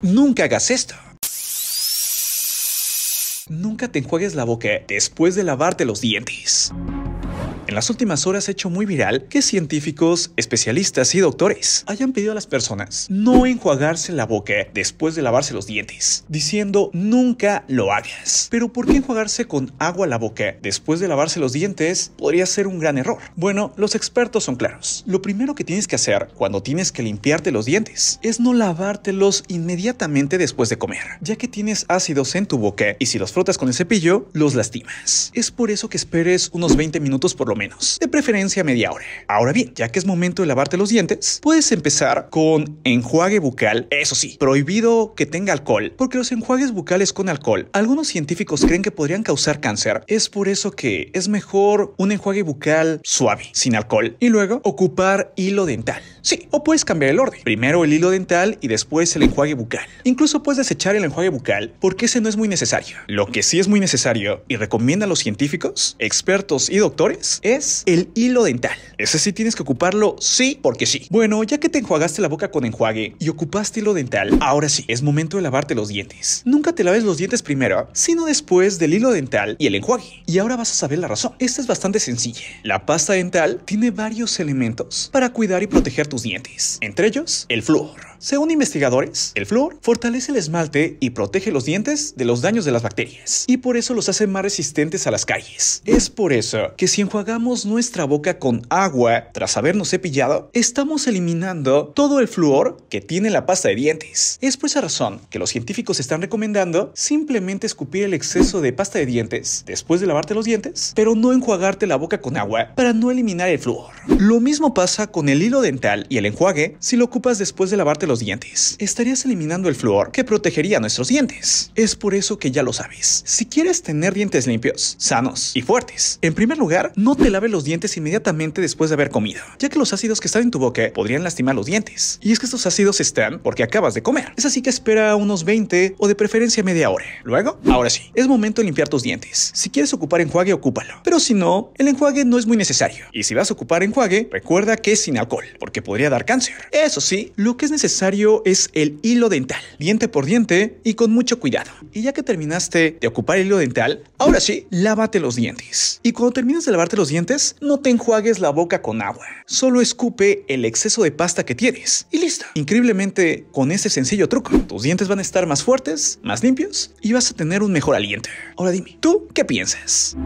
Nunca hagas esto. Nunca te enjuagues la boca después de lavarte los dientes. En las últimas horas ha hecho muy viral que científicos, especialistas y doctores hayan pedido a las personas no enjuagarse la boca después de lavarse los dientes, diciendo nunca lo hagas. Pero ¿por qué enjuagarse con agua la boca después de lavarse los dientes podría ser un gran error? Bueno, los expertos son claros. Lo primero que tienes que hacer cuando tienes que limpiarte los dientes es no lavártelos inmediatamente después de comer, ya que tienes ácidos en tu boca y si los frotas con el cepillo, los lastimas. Es por eso que esperes unos 20 minutos por lo menos, de preferencia media hora. Ahora bien, ya que es momento de lavarte los dientes, puedes empezar con enjuague bucal, eso sí, prohibido que tenga alcohol, porque los enjuagues bucales con alcohol, algunos científicos creen que podrían causar cáncer, es por eso que es mejor un enjuague bucal suave, sin alcohol, y luego ocupar hilo dental. Sí, o puedes cambiar el orden. Primero el hilo dental y después el enjuague bucal. Incluso puedes desechar el enjuague bucal porque ese no es muy necesario. Lo que sí es muy necesario y recomiendan los científicos, expertos y doctores es el hilo dental. Ese sí tienes que ocuparlo sí porque sí. Bueno, ya que te enjuagaste la boca con enjuague y ocupaste hilo dental, ahora sí, es momento de lavarte los dientes. Nunca te laves los dientes primero, sino después del hilo dental y el enjuague. Y ahora vas a saber la razón. Esta es bastante sencilla. La pasta dental tiene varios elementos para cuidar y proteger tu dientes, entre ellos el flúor. Según investigadores, el flúor fortalece el esmalte y protege los dientes de los daños de las bacterias, y por eso los hace más resistentes a las calles. Es por eso que si enjuagamos nuestra boca con agua tras habernos cepillado, estamos eliminando todo el flúor que tiene la pasta de dientes. Es por esa razón que los científicos están recomendando simplemente escupir el exceso de pasta de dientes después de lavarte los dientes, pero no enjuagarte la boca con agua para no eliminar el flúor. Lo mismo pasa con el hilo dental y el enjuague si lo ocupas después de lavarte los dientes. Estarías eliminando el flúor que protegería nuestros dientes. Es por eso que ya lo sabes. Si quieres tener dientes limpios, sanos y fuertes, en primer lugar, no te laves los dientes inmediatamente después de haber comido, ya que los ácidos que están en tu boca podrían lastimar los dientes. Y es que estos ácidos están porque acabas de comer. Es así que espera unos 20 o de preferencia media hora. Luego, ahora sí, es momento de limpiar tus dientes. Si quieres ocupar enjuague, ocúpalo. Pero si no, el enjuague no es muy necesario. Y si vas a ocupar enjuague, recuerda que es sin alcohol, porque podría dar cáncer. Eso sí, lo que es necesario es el hilo dental, diente por diente y con mucho cuidado. Y ya que terminaste de ocupar el hilo dental, ahora sí, lávate los dientes. Y cuando termines de lavarte los dientes, no te enjuagues la boca con agua, solo escupe el exceso de pasta que tienes y listo. Increíblemente, con ese sencillo truco, tus dientes van a estar más fuertes, más limpios y vas a tener un mejor aliento. Ahora dime, ¿tú qué piensas?